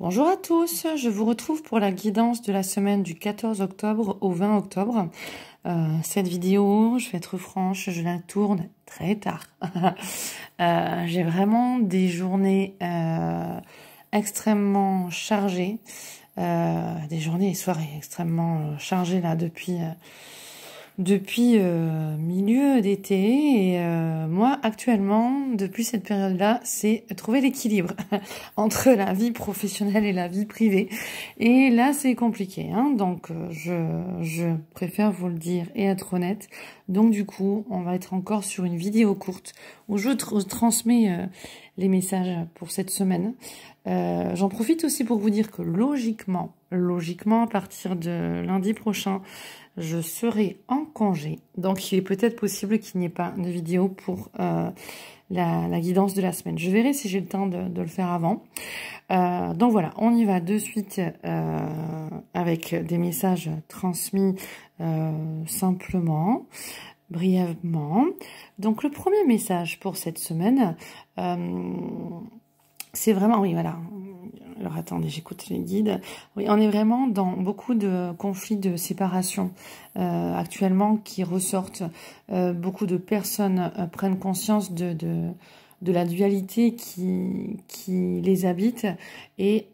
Bonjour à tous, je vous retrouve pour la guidance de la semaine du 14 octobre au 20 octobre. Euh, cette vidéo, je vais être franche, je la tourne très tard. Euh, j'ai vraiment des journées euh, extrêmement chargées, des journées et soirées extrêmement chargées là depuis depuis euh, milieu d'été et euh, moi actuellement depuis cette période là c'est trouver l'équilibre entre la vie professionnelle et la vie privée et là c'est compliqué hein. donc euh, je, préfère vous le dire et être honnête donc du coup on va être encore sur une vidéo courte où je transmets les messages pour cette semaine j'en profite aussi pour vous dire que logiquement logiquement, à partir de lundi prochain, je serai en congé. Donc, il est peut-être possible qu'il n'y ait pas de vidéo pour euh, la, guidance de la semaine. Je verrai si j'ai le temps de, le faire avant. Euh, donc voilà, on y va de suite euh, avec des messages transmis simplement brièvement. Donc le premier message pour cette semaine, c'est vraiment, oui voilà, alors attendez, j'écoute les guides. Oui, on est vraiment dans beaucoup de conflits de séparation euh, actuellement qui ressortent. Euh, beaucoup de personnes euh, prennent conscience de, de, la dualité qui, qui les habite et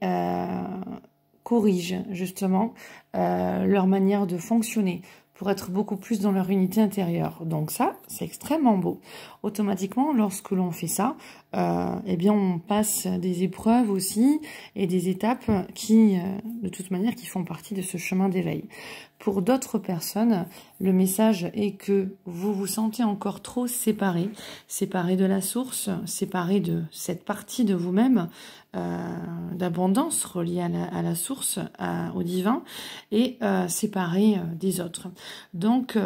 corrigent justement leur manière de fonctionner pour être beaucoup plus dans leur unité intérieure. Donc ça, c'est extrêmement beau. Automatiquement, lorsque l'on fait ça, euh, eh bien on passe des épreuves aussi et des étapes qui, euh, de toute manière, qui font partie de ce chemin d'éveil. Pour d'autres personnes, le message est que vous vous sentez encore trop séparé, séparé de la source, séparé de cette partie de vous-même, euh, d'abondance reliée à la, source, au divin, et euh, séparé des autres. Donc,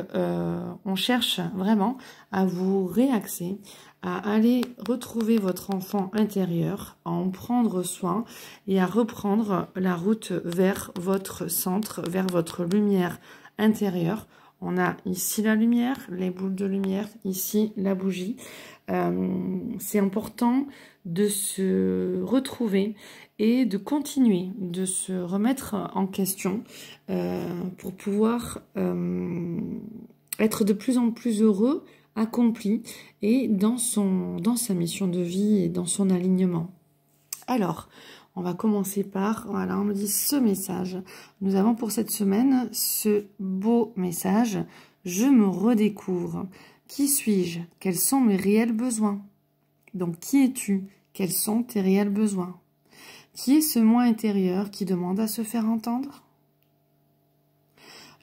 on cherche vraiment à vous réaxer, à aller retrouver votre enfant intérieur, à en prendre soin et à reprendre la route vers votre centre, vers votre lumière intérieure. On a ici la lumière, les boules de lumière, ici la bougie. Euh, c'est important de se retrouver et de continuer, de se remettre en question euh, pour pouvoir euh, être de plus en plus heureux accompli et dans, son, dans sa mission de vie et dans son alignement. Alors, on va commencer par, voilà, on me dit ce message. Nous avons pour cette semaine ce beau message. Je me redécouvre. Qui suis-je Quels sont mes réels besoins Donc, qui es-tu Quels sont tes réels besoins Qui est ce moi intérieur qui demande à se faire entendre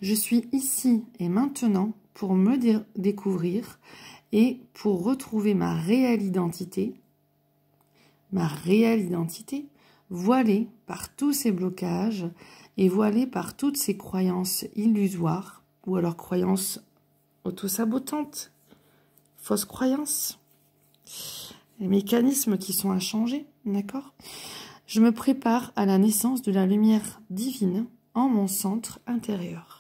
je suis ici et maintenant pour me découvrir et pour retrouver ma réelle identité, ma réelle identité voilée par tous ces blocages et voilée par toutes ces croyances illusoires ou alors croyances autosabotantes, fausses croyances, les mécanismes qui sont à changer, d'accord Je me prépare à la naissance de la lumière divine en mon centre intérieur.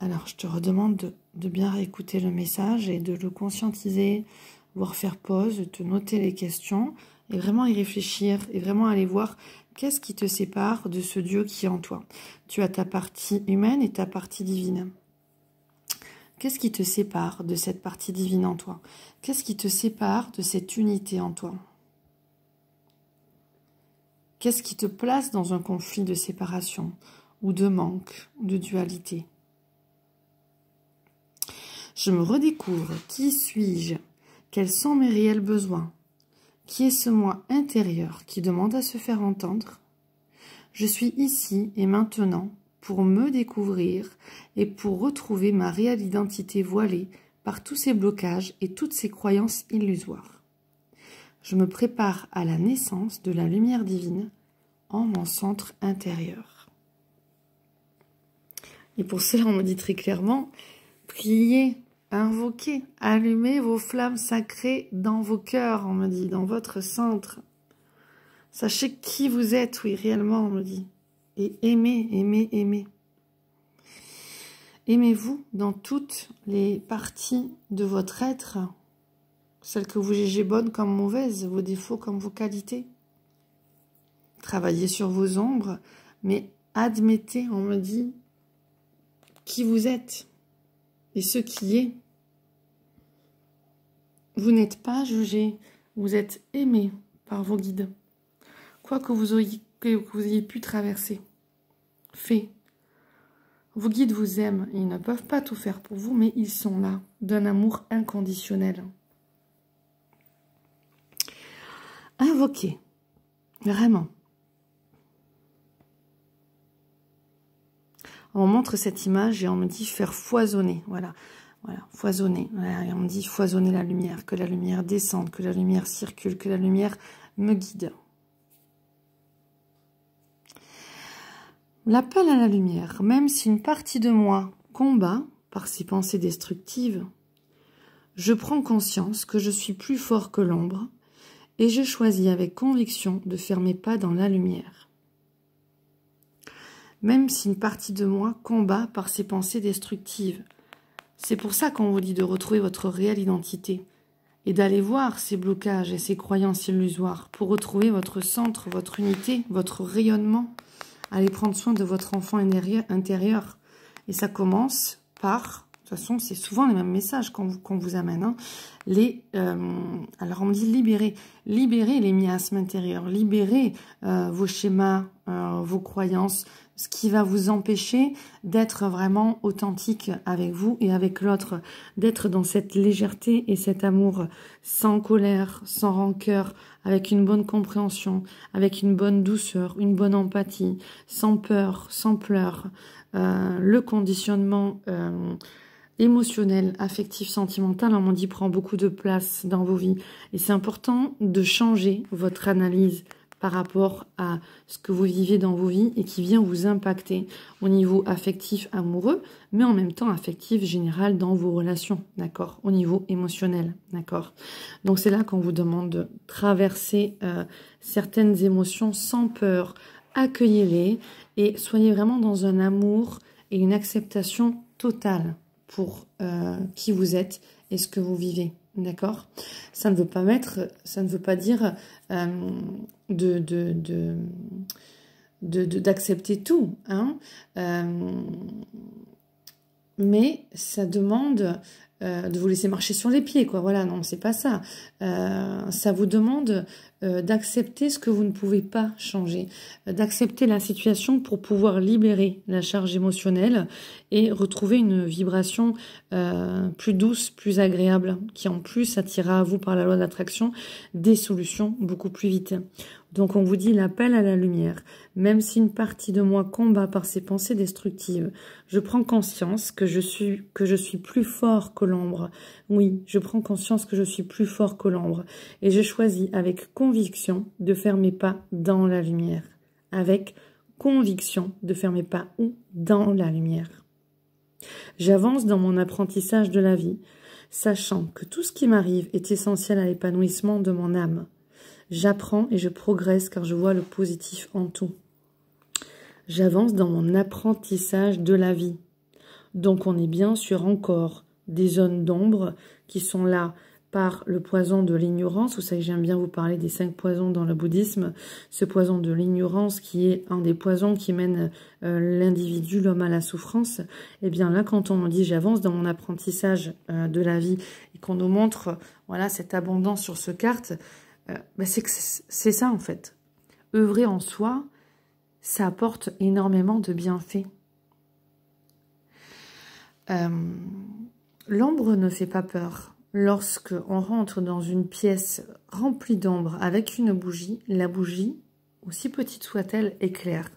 Alors, je te redemande de, bien réécouter le message et de le conscientiser, voire faire pause, de te noter les questions et vraiment y réfléchir et vraiment aller voir qu'est-ce qui te sépare de ce Dieu qui est en toi. Tu as ta partie humaine et ta partie divine. Qu'est-ce qui te sépare de cette partie divine en toi Qu'est-ce qui te sépare de cette unité en toi Qu'est-ce qui te place dans un conflit de séparation ou de manque, de dualité je me redécouvre. Qui suis-je Quels sont mes réels besoins Qui est ce moi intérieur qui demande à se faire entendre Je suis ici et maintenant pour me découvrir et pour retrouver ma réelle identité voilée par tous ces blocages et toutes ces croyances illusoires. Je me prépare à la naissance de la lumière divine en mon centre intérieur. Et pour cela, on me dit très clairement, priez Invoquez, allumez vos flammes sacrées dans vos cœurs, on me dit, dans votre centre. Sachez qui vous êtes, oui, réellement, on me dit. Et aimez, aimez, aimez. Aimez-vous dans toutes les parties de votre être, celles que vous jugez bonnes comme mauvaises, vos défauts comme vos qualités. Travaillez sur vos ombres, mais admettez, on me dit, qui vous êtes et ce qui est. Vous n'êtes pas jugé, vous êtes aimé par vos guides. Quoi que vous, ayez, que vous ayez pu traverser, fait. Vos guides vous aiment, ils ne peuvent pas tout faire pour vous, mais ils sont là, d'un amour inconditionnel. Invoquez, vraiment, on montre cette image et on me dit faire foisonner. Voilà, voilà, foisonner. et on me dit foisonner la lumière, que la lumière descende, que la lumière circule, que la lumière me guide. L'appel à la lumière, même si une partie de moi combat par ses pensées destructives, je prends conscience que je suis plus fort que l'ombre et je choisis avec conviction de faire mes pas dans la lumière même si une partie de moi combat par ses pensées destructives. C'est pour ça qu'on vous dit de retrouver votre réelle identité et d'aller voir ces blocages et ces croyances illusoires pour retrouver votre centre, votre unité, votre rayonnement. Allez prendre soin de votre enfant intérieur. Et ça commence par de toute façon, c'est souvent les mêmes messages qu'on vous, amène. Hein. Les, euh, alors, on me dit libérer. Libérer les miasmes intérieurs. Libérer euh, vos schémas, euh, vos croyances, ce qui va vous empêcher d'être vraiment authentique avec vous et avec l'autre, d'être dans cette légèreté et cet amour sans colère, sans rancœur, avec une bonne compréhension, avec une bonne douceur, une bonne empathie, sans peur, sans pleurs, euh, le conditionnement euh, émotionnel, affectif, sentimental, on m'en dit, prend beaucoup de place dans vos vies. Et c'est important de changer votre analyse par rapport à ce que vous vivez dans vos vies et qui vient vous impacter au niveau affectif amoureux, mais en même temps affectif général dans vos relations, d'accord Au niveau émotionnel, d'accord Donc c'est là qu'on vous demande de traverser euh, certaines émotions sans peur, accueillez-les et soyez vraiment dans un amour et une acceptation totale pour euh, qui vous êtes et ce que vous vivez, D'accord Ça ne veut pas mettre, ça ne veut pas dire euh, de, de, de d'accepter tout. Hein. Euh, mais ça demande euh, de vous laisser marcher sur les pieds, quoi. Voilà, non, c'est pas ça. Euh, ça vous demande euh, d'accepter ce que vous ne pouvez pas changer, d'accepter la situation pour pouvoir libérer la charge émotionnelle et retrouver une vibration plus douce, plus agréable, qui en plus attira à vous par la loi d'attraction des solutions beaucoup plus vite. Donc on vous dit l'appel à la lumière. Même si une partie de moi combat par ses pensées destructives, je prends conscience que je suis, que je suis plus fort que l'ombre. Oui, je prends conscience que je suis plus fort que l'ombre. Et je choisis avec conviction de faire mes pas dans la lumière. Avec conviction de faire mes pas où Dans la lumière. J'avance dans mon apprentissage de la vie, sachant que tout ce qui m'arrive est essentiel à l'épanouissement de mon âme. J'apprends et je progresse car je vois le positif en tout. J'avance dans mon apprentissage de la vie. Donc on est bien sur encore des zones d'ombre qui sont là par le poison de l'ignorance. Vous savez, j'aime bien vous parler des cinq poisons dans le bouddhisme. Ce poison de l'ignorance qui est un des poisons qui mène euh, l'individu, l'homme à la souffrance. Eh bien là, quand on dit j'avance dans mon apprentissage euh, de la vie et qu'on nous montre voilà cette abondance sur ce carte, euh, bah, c'est ça en fait. Œuvrer en soi, ça apporte énormément de bienfaits. Euh, l'ombre ne fait pas peur. Lorsque on rentre dans une pièce remplie d'ombre avec une bougie, la bougie, aussi petite soit-elle, éclaire.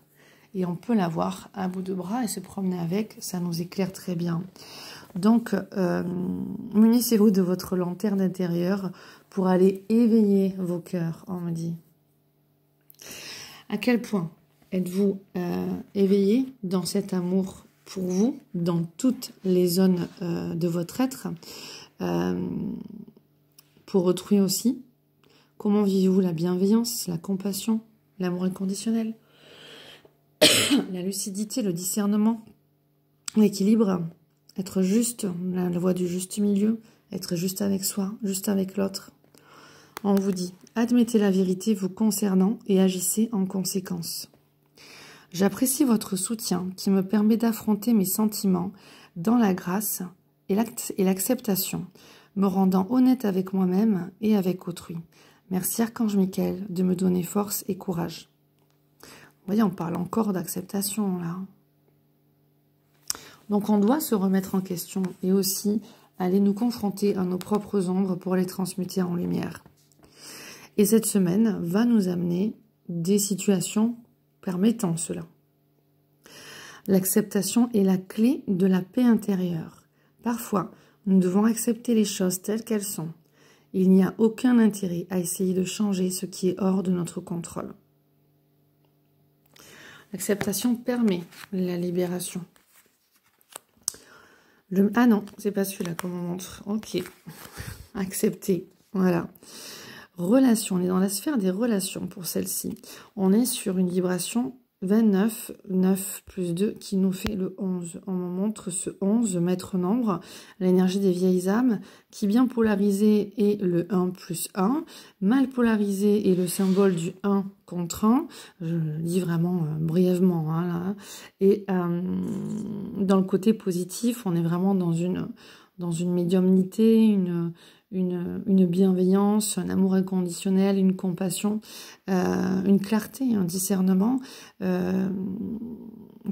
Et on peut la voir à bout de bras et se promener avec, ça nous éclaire très bien. Donc, euh, munissez-vous de votre lanterne intérieure pour aller éveiller vos cœurs, on me dit. À quel point êtes-vous euh, éveillé dans cet amour pour vous, dans toutes les zones euh, de votre être, euh, pour autrui aussi Comment vivez-vous la bienveillance, la compassion, l'amour inconditionnel, la lucidité, le discernement, l'équilibre, être juste, la voie du juste milieu, être juste avec soi, juste avec l'autre, on vous dit, admettez la vérité vous concernant et agissez en conséquence. J'apprécie votre soutien qui me permet d'affronter mes sentiments dans la grâce et l'acceptation, me rendant honnête avec moi-même et avec autrui. Merci Archange Michael de me donner force et courage. Vous voyez, on parle encore d'acceptation là. Donc on doit se remettre en question et aussi aller nous confronter à nos propres ombres pour les transmuter en lumière. Et cette semaine va nous amener des situations permettant cela. L'acceptation est la clé de la paix intérieure. Parfois, nous devons accepter les choses telles qu'elles sont. Il n'y a aucun intérêt à essayer de changer ce qui est hors de notre contrôle. L'acceptation permet la libération. Ah non, c'est pas celui-là qu'on montre. Ok. Accepter. Voilà relation, on est dans la sphère des relations pour celle-ci. On est sur une vibration 29, 9 plus 2 qui nous fait le 11. On montre ce 11, maître nombre, l'énergie des vieilles âmes, qui bien polarisée est le 1 plus 1, mal polarisée est le symbole du 1 contre 1, je le dis vraiment euh, brièvement, hein, et euh, dans le côté positif, on est vraiment dans une, dans une médiumnité, une, une, bienveillance, un amour inconditionnel, une compassion, euh, une clarté, un discernement. on euh,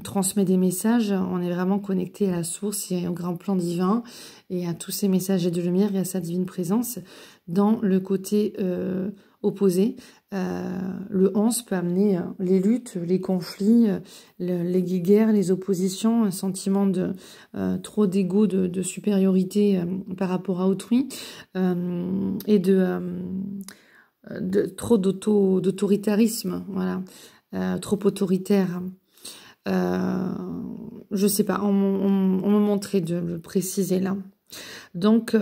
transmet des messages, on est vraiment connecté à la source et au grand plan divin et à tous ces messages et de lumière et à sa divine présence dans le côté euh, opposé, euh, le 11 peut amener euh, les luttes, les conflits, euh, les guerres, les oppositions, un sentiment de trop d'ego, de, supériorité par rapport à autrui et de, trop d'autoritarisme, voilà, trop autoritaire. Je je sais pas, on, me montrait de le préciser là. Donc,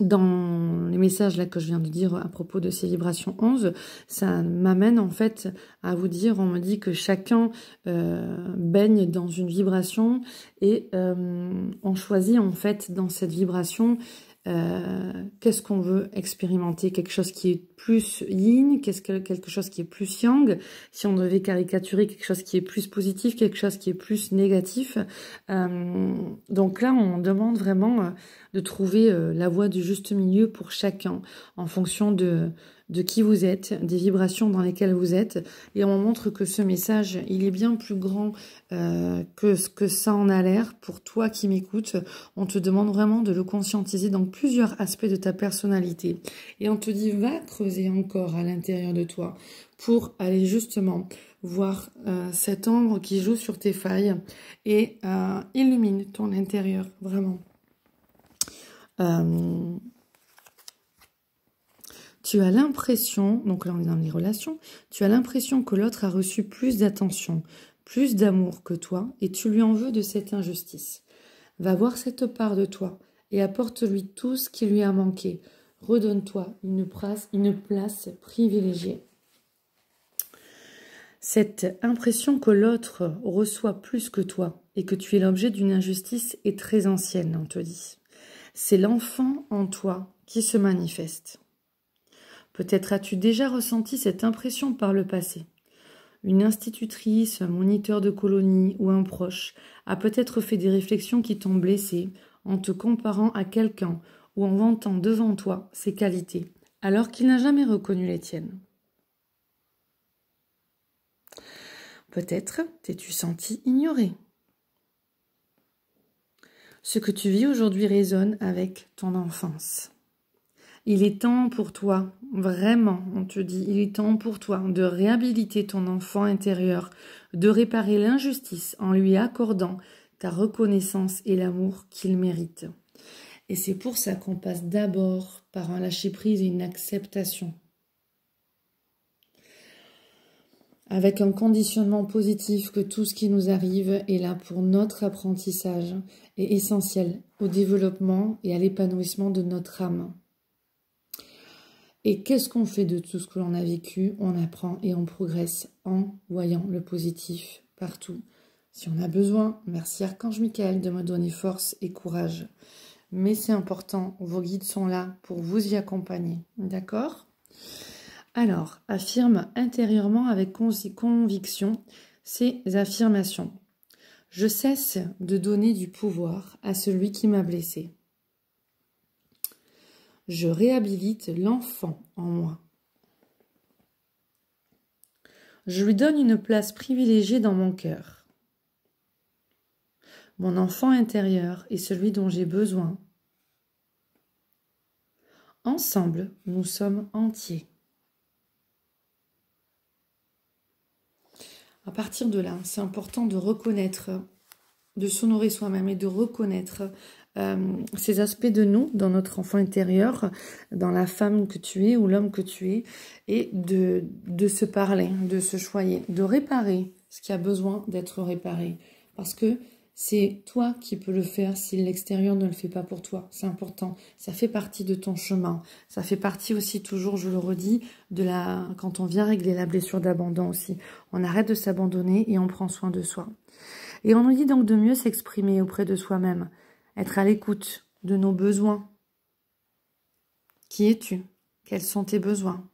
dans les messages là que je viens de dire à propos de ces vibrations 11, ça m'amène en fait à vous dire, on me dit que chacun euh, baigne dans une vibration et euh, on choisit en fait dans cette vibration euh, qu'est-ce qu'on veut expérimenter, quelque chose qui est plus yin, qu'est-ce que, quelque chose qui est plus yang. Si on devait caricaturer quelque chose qui est plus positif, quelque chose qui est plus négatif. Euh, donc là, on demande vraiment euh, de trouver euh, la voie du juste milieu pour chacun, en fonction de, de qui vous êtes, des vibrations dans lesquelles vous êtes. Et on montre que ce message, il est bien plus grand que ce que ça en a l'air. Pour toi qui m'écoute. on te demande vraiment de le conscientiser dans plusieurs aspects de ta personnalité. Et on te dit, va creuser et encore à l'intérieur de toi pour aller justement voir euh, cet cette ombre qui joue sur tes failles et euh, illumine ton intérieur, vraiment. Euh, tu as l'impression, donc là on est dans les relations, tu as l'impression que l'autre a reçu plus d'attention, plus d'amour que toi et tu lui en veux de cette injustice. Va voir cette part de toi et apporte-lui tout ce qui lui a manqué, redonne-toi une place, une place privilégiée. Cette impression que l'autre reçoit plus que toi et que tu es l'objet d'une injustice est très ancienne, on te dit. C'est l'enfant en toi qui se manifeste. Peut-être as-tu déjà ressenti cette impression par le passé. Une institutrice, un moniteur de colonie ou un proche a peut-être fait des réflexions qui t'ont blessé en te comparant à quelqu'un ou en vantant devant toi ses qualités, alors qu'il n'a jamais reconnu les tiennes. Peut-être t'es-tu senti ignoré. Ce que tu vis aujourd'hui résonne avec ton enfance. Il est temps pour toi, vraiment, on te dit, il est temps pour toi de réhabiliter ton enfant intérieur, de réparer l'injustice en lui accordant ta reconnaissance et l'amour qu'il mérite. Et c'est pour ça qu'on passe d'abord par un lâcher-prise et une acceptation. Avec un conditionnement positif que tout ce qui nous arrive est là pour notre apprentissage et essentiel au développement et à l'épanouissement de notre âme. Et qu'est-ce qu'on fait de tout ce que l'on a vécu On apprend et on progresse en voyant le positif partout. Si on a besoin, merci Archange Michael de me donner force et courage mais c'est important. Vos guides sont là pour vous y accompagner. D'accord Alors, affirme intérieurement avec conviction ces affirmations. Je cesse de donner du pouvoir à celui qui m'a blessé. Je réhabilite l'enfant en moi. Je lui donne une place privilégiée dans mon cœur. Mon enfant intérieur est celui dont j'ai besoin Ensemble, nous sommes entiers. À partir de là, c'est important de reconnaître, de s'honorer soi-même et de reconnaître euh, ces aspects de nous dans notre enfant intérieur, dans la femme que tu es ou l'homme que tu es, et de, de se parler, de se choyer, de réparer ce qui a besoin d'être réparé. Parce que c'est toi qui peux le faire si l'extérieur ne le fait pas pour toi. C'est important. Ça fait partie de ton chemin. Ça fait partie aussi, toujours, je le redis, de la quand on vient régler la blessure d'abandon aussi. On arrête de s'abandonner et on prend soin de soi. Et on nous dit donc de mieux s'exprimer auprès de soi-même, être à l'écoute de nos besoins. Qui es-tu Quels sont tes besoins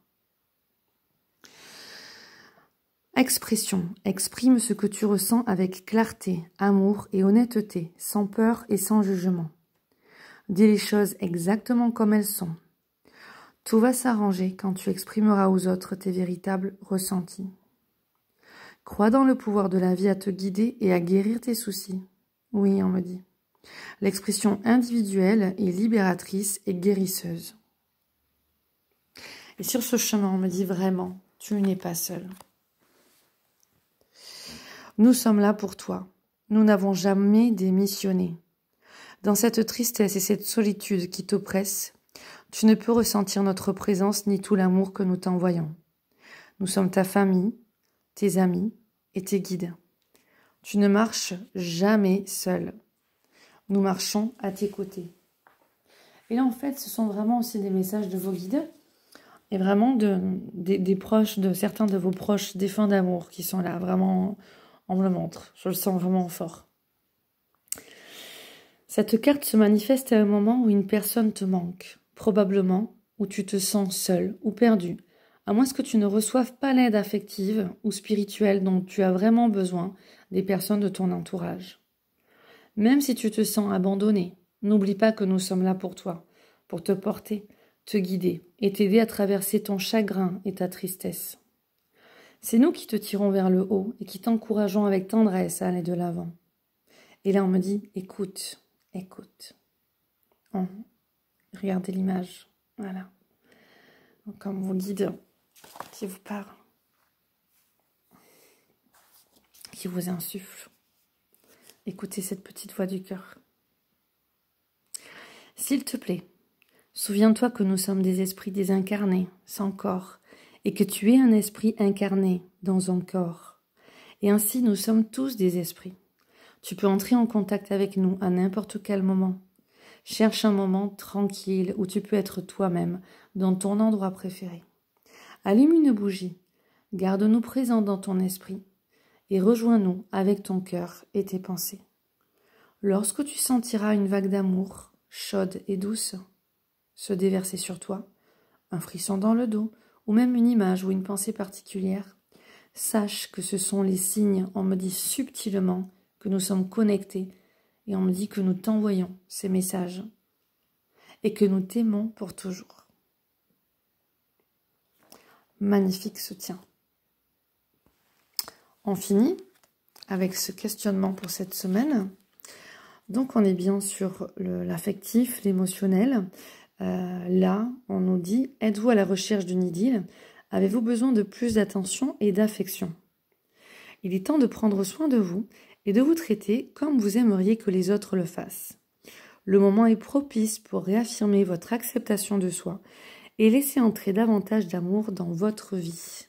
Expression. Exprime ce que tu ressens avec clarté, amour et honnêteté, sans peur et sans jugement. Dis les choses exactement comme elles sont. Tout va s'arranger quand tu exprimeras aux autres tes véritables ressentis. Crois dans le pouvoir de la vie à te guider et à guérir tes soucis. Oui, on me dit. L'expression individuelle est libératrice et guérisseuse. Et sur ce chemin, on me dit vraiment, tu n'es pas seul. Nous sommes là pour toi. Nous n'avons jamais démissionné. Dans cette tristesse et cette solitude qui t'oppresse, tu ne peux ressentir notre présence ni tout l'amour que nous t'envoyons. Nous sommes ta famille, tes amis et tes guides. Tu ne marches jamais seul. Nous marchons à tes côtés. Et là, en fait, ce sont vraiment aussi des messages de vos guides et vraiment de, des, proches, de certains de vos proches, défunts d'amour qui sont là, vraiment on me le montre. Je le sens vraiment fort. Cette carte se manifeste à un moment où une personne te manque, probablement où tu te sens seul ou perdu, à moins que tu ne reçoives pas l'aide affective ou spirituelle dont tu as vraiment besoin des personnes de ton entourage. Même si tu te sens abandonné, n'oublie pas que nous sommes là pour toi, pour te porter, te guider et t'aider à traverser ton chagrin et ta tristesse. C'est nous qui te tirons vers le haut et qui t'encourageons avec tendresse à aller de l'avant. Et là, on me dit, écoute, écoute. regardez l'image. Voilà. Donc, comme vous dites qui vous parle, qui vous insuffle. Écoutez cette petite voix du cœur. S'il te plaît, souviens-toi que nous sommes des esprits désincarnés, sans corps, et que tu es un esprit incarné dans un corps. Et ainsi nous sommes tous des esprits. Tu peux entrer en contact avec nous à n'importe quel moment. Cherche un moment tranquille où tu peux être toi-même, dans ton endroit préféré. Allume une bougie, garde-nous présents dans ton esprit et rejoins-nous avec ton cœur et tes pensées. Lorsque tu sentiras une vague d'amour, chaude et douce, se déverser sur toi, un frisson dans le dos, ou même une image ou une pensée particulière, sache que ce sont les signes, on me dit subtilement que nous sommes connectés et on me dit que nous t'envoyons ces messages et que nous t'aimons pour toujours. Magnifique soutien. On finit avec ce questionnement pour cette semaine. Donc on est bien sur l'affectif, l'émotionnel, euh, là, on nous dit Êtes-vous à la recherche d'une idylle Avez-vous besoin de plus d'attention et d'affection Il est temps de prendre soin de vous et de vous traiter comme vous aimeriez que les autres le fassent. Le moment est propice pour réaffirmer votre acceptation de soi et laisser entrer davantage d'amour dans votre vie.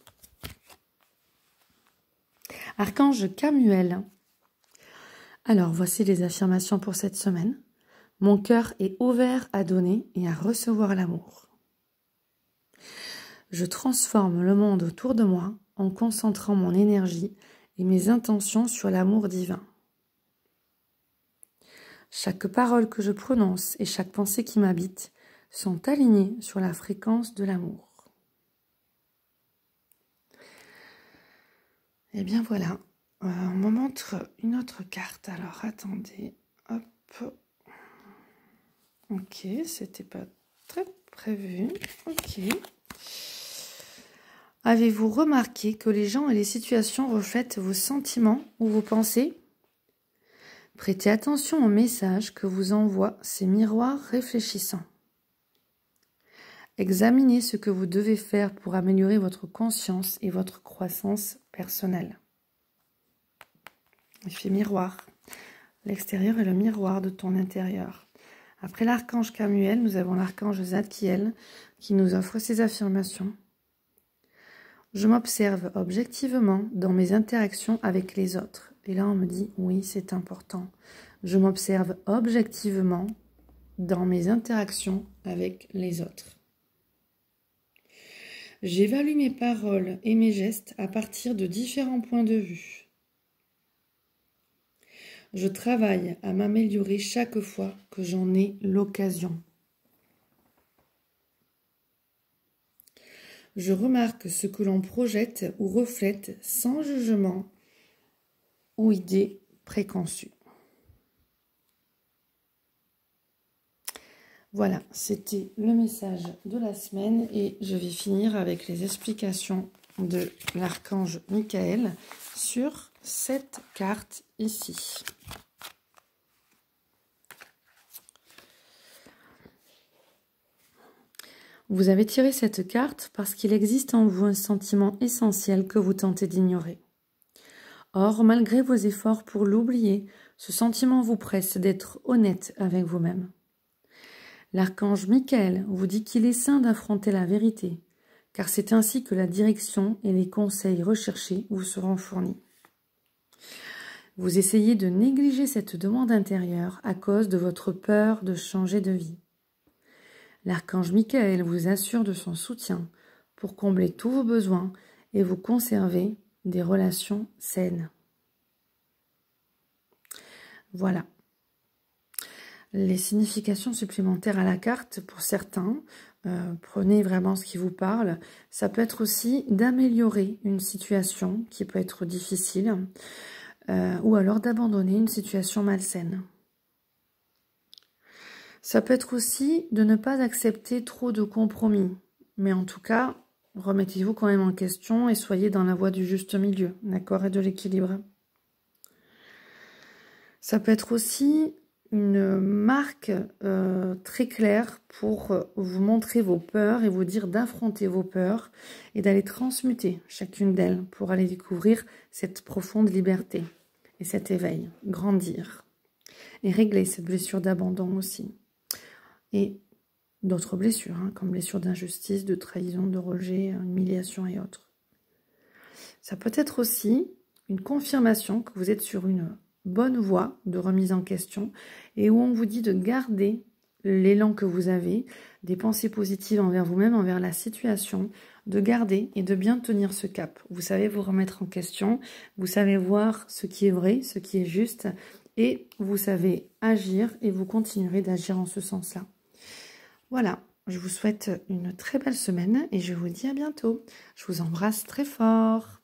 Archange Camuel. Alors voici les affirmations pour cette semaine. Mon cœur est ouvert à donner et à recevoir l'amour. Je transforme le monde autour de moi en concentrant mon énergie et mes intentions sur l'amour divin. Chaque parole que je prononce et chaque pensée qui m'habite sont alignées sur la fréquence de l'amour. Et eh bien voilà, euh, on me montre une autre carte. Alors attendez, hop. Ok, c'était pas très prévu. Ok. Avez-vous remarqué que les gens et les situations reflètent vos sentiments ou vos pensées Prêtez attention aux messages que vous envoient ces miroirs réfléchissants. Examinez ce que vous devez faire pour améliorer votre conscience et votre croissance personnelle. Effet miroir. L'extérieur est le miroir de ton intérieur. Après l'archange Camuel, nous avons l'archange Zadkiel qui nous offre ses affirmations. Je m'observe objectivement dans mes interactions avec les autres. Et là, on me dit, oui, c'est important. Je m'observe objectivement dans mes interactions avec les autres. J'évalue mes paroles et mes gestes à partir de différents points de vue. Je travaille à m'améliorer chaque fois que j'en ai l'occasion. Je remarque ce que l'on projette ou reflète sans jugement ou idée préconçue. Voilà, c'était le message de la semaine et je vais finir avec les explications de l'archange Michael sur cette carte ici. Vous avez tiré cette carte parce qu'il existe en vous un sentiment essentiel que vous tentez d'ignorer. Or, malgré vos efforts pour l'oublier, ce sentiment vous presse d'être honnête avec vous-même. L'archange Michael vous dit qu'il est sain d'affronter la vérité, car c'est ainsi que la direction et les conseils recherchés vous seront fournis. Vous essayez de négliger cette demande intérieure à cause de votre peur de changer de vie. L'archange Michael vous assure de son soutien pour combler tous vos besoins et vous conserver des relations saines. Voilà. Les significations supplémentaires à la carte, pour certains, euh, prenez vraiment ce qui vous parle. Ça peut être aussi d'améliorer une situation qui peut être difficile euh, ou alors d'abandonner une situation malsaine. Ça peut être aussi de ne pas accepter trop de compromis. Mais en tout cas, remettez-vous quand même en question et soyez dans la voie du juste milieu, d'accord, et de l'équilibre. Ça peut être aussi une marque euh, très claire pour vous montrer vos peurs et vous dire d'affronter vos peurs et d'aller transmuter chacune d'elles pour aller découvrir cette profonde liberté et cet éveil, grandir et régler cette blessure d'abandon aussi et d'autres blessures, hein, comme blessures d'injustice, de trahison, de rejet, d'humiliation et autres. Ça peut être aussi une confirmation que vous êtes sur une bonne voie de remise en question et où on vous dit de garder l'élan que vous avez, des pensées positives envers vous-même, envers la situation, de garder et de bien tenir ce cap. Vous savez vous remettre en question, vous savez voir ce qui est vrai, ce qui est juste, et vous savez agir et vous continuerez d'agir en ce sens-là. Voilà, je vous souhaite une très belle semaine et je vous dis à bientôt. Je vous embrasse très fort.